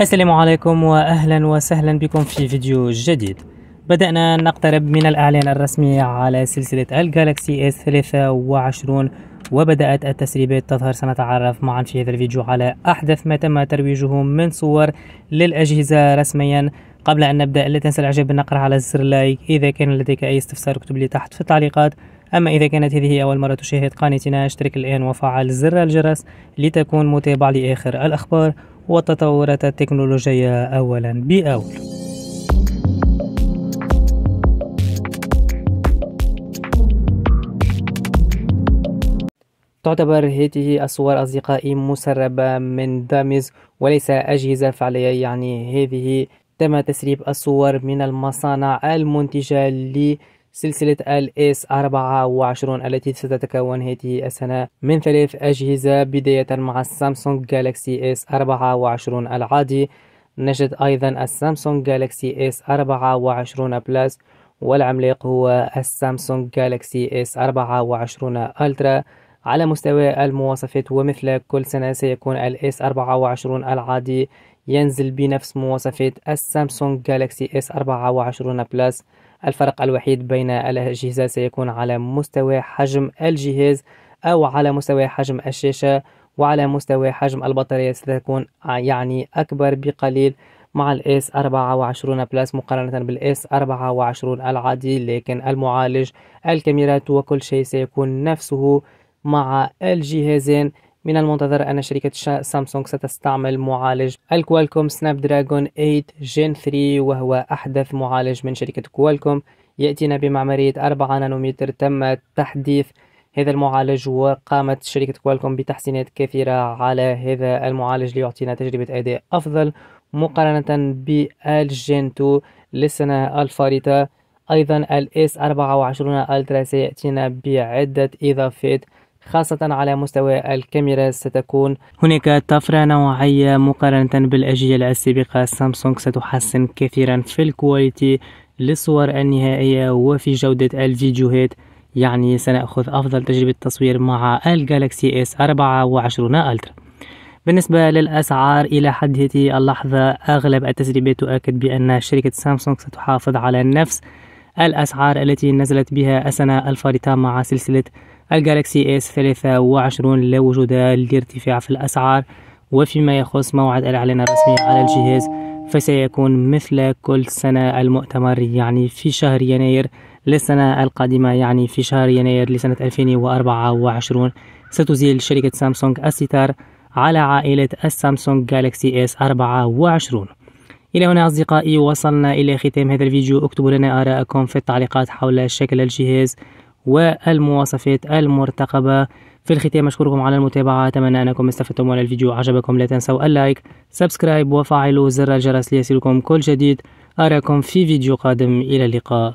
السلام عليكم واهلا وسهلا بكم في فيديو جديد بدأنا نقترب من الإعلان الرسمي على سلسلة الجالكسي اس 23 وبدأت التسريبات تظهر سنتعرف معا في هذا الفيديو على أحدث ما تم ترويجه من صور للأجهزة رسميا قبل أن نبدأ لا تنسى الإعجاب بالنقر على زر اللايك إذا كان لديك أي استفسار اكتب لي تحت في التعليقات أما إذا كانت هذه أول مرة تشاهد قناتنا اشترك الآن وفعل زر الجرس لتكون متابع لآخر الأخبار والتطورات التكنولوجية أولا بأول تعتبر هذه الصور أصدقائي مسربة من دامز وليس أجهزة فعلية يعني هذه تم تسريب الصور من المصانع المنتجة ل سلسلة ال اس 24 التي ستتكون هذه السنة من ثلاث أجهزة بداية مع السامسونج جالكسي اس 24 العادي نجد أيضا السامسونج جالكسي اس 24 بلس والعملاق هو السامسونج جالكسي اس 24 ألترا على مستوى المواصفات ومثل كل سنة سيكون ال اس 24 العادي ينزل بنفس مواصفات السامسونج جالكسي اس 24 بلس الفرق الوحيد بين الأجهزة سيكون على مستوى حجم الجهاز أو على مستوى حجم الشاشة وعلى مستوى حجم البطارية ستكون آه، يعني أكبر بقليل مع الاس 24 بلس مقارنة بالاس 24 العادي لكن المعالج الكاميرات وكل شيء سيكون نفسه مع الجهازين من المنتظر أن شركة سامسونج ستستعمل معالج الكوالكوم سناب دراجون 8 جين 3 وهو أحدث معالج من شركة كوالكوم يأتينا بمعمارية 4 نانومتر تم تحديث هذا المعالج وقامت شركة كوالكوم بتحسينات كثيرة على هذا المعالج ليعطينا تجربة أداء أفضل مقارنة بالجين 2 للسنة الفارطة أيضا الاس 24 الترا سيأتينا بعدة إضافات خاصة على مستوى الكاميرا ستكون هناك طفرة نوعية مقارنة بالأجيال السابقة سامسونج ستحسن كثيرا في الكواليتي للصور النهائية وفي جودة الفيديوهات يعني سنأخذ أفضل تجربة تصوير مع الجالكسي اس 24 ألترا بالنسبة للأسعار إلى حد هذه اللحظة أغلب التسريبات تؤكد بأن شركة سامسونج ستحافظ على نفس الأسعار التي نزلت بها السنة الفارطة مع سلسلة الجالكسي اس 23 لا وجود لارتفاع في الأسعار وفيما يخص موعد الإعلان الرسمي على الجهاز فسيكون مثل كل سنة المؤتمر يعني في شهر يناير للسنة القادمة يعني في شهر يناير لسنة 2024 ستزيل شركة سامسونج الستار على عائلة السامسونج جالكسي اس 24 إلى هنا أصدقائي وصلنا إلى ختام هذا الفيديو اكتبوا لنا آراءكم في التعليقات حول شكل الجهاز والمواصفات المرتقبة في الختام أشكركم على المتابعة أتمنى أنكم استفدتم من الفيديو عجبكم لا تنسوا اللايك سبسكرايب وفعلوا زر الجرس ليصلكم كل جديد أراكم في فيديو قادم إلى اللقاء